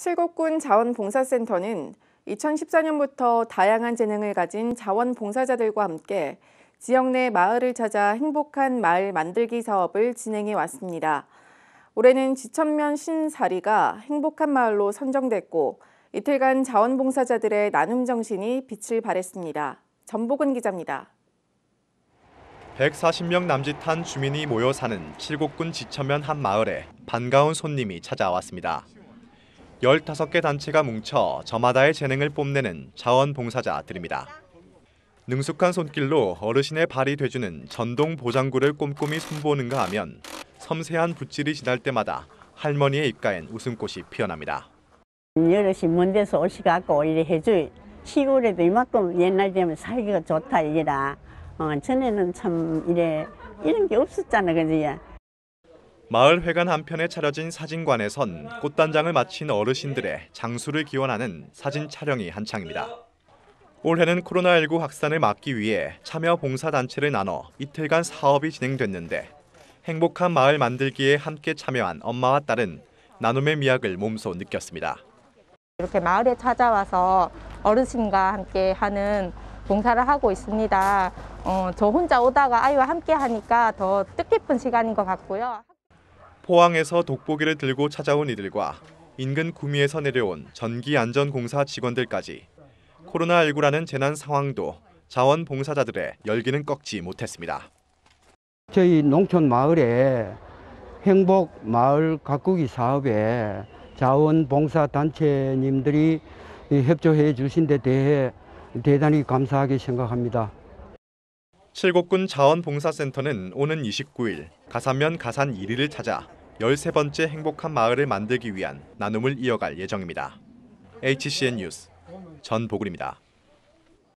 칠곡군 자원봉사센터는 2014년부터 다양한 재능을 가진 자원봉사자들과 함께 지역 내 마을을 찾아 행복한 마을 만들기 사업을 진행해 왔습니다. 올해는 지천면 신사리가 행복한 마을로 선정됐고 이틀간 자원봉사자들의 나눔 정신이 빛을 발했습니다. 전복은 기자입니다. 140명 남짓한 주민이 모여 사는 칠곡군 지천면 한 마을에 반가운 손님이 찾아왔습니다. 15개 단체가 뭉쳐 저마다의 재능을 뽐내는 자원봉사자들입니다. 능숙한 손길로 어르신의 발이 돼주는 전동 보장구를 꼼꼼히 손보는가 하면 섬세한 붓질이 지날 때마다 할머니의 입가엔 웃음꽃이 피어납니다. 어르신 먼 데서 오시갖고 오히려 해줄 시골에도 이만큼 옛날 되면 살기가 좋다 이라 어, 전에는 참 이래 이런 게 없었잖아 그지 마을 회관 한편에 차려진 사진관에선 꽃단장을 마친 어르신들의 장수를 기원하는 사진 촬영이 한창입니다. 올해는 코로나19 확산을 막기 위해 참여 봉사단체를 나눠 이틀간 사업이 진행됐는데 행복한 마을 만들기에 함께 참여한 엄마와 딸은 나눔의 미학을 몸소 느꼈습니다. 이렇게 마을에 찾아와서 어르신과 함께 하는 봉사를 하고 있습니다. 어, 저 혼자 오다가 아이와 함께 하니까 더 뜻깊은 시간인 것 같고요. 포항에서 돋보기를 들고 찾아온 이들과 인근 구미에서 내려온 전기안전공사 직원들까지 코로나19라는 재난 상황도 자원봉사자들의 열기는 꺾지 못했습니다. 저희 농촌 마을에 행복 마을 가꾸기 사업에 자원봉사 단체님들이 협조해 주신 데 대해 대단히 감사하게 생각합니다. 칠곡군 자원봉사센터는 오는 29일 가산면 가산 1위를 찾아 13번째 행복한 마을을 만들기 위한 나눔을 이어갈 예정입니다. HCN 뉴스 전보글입니다.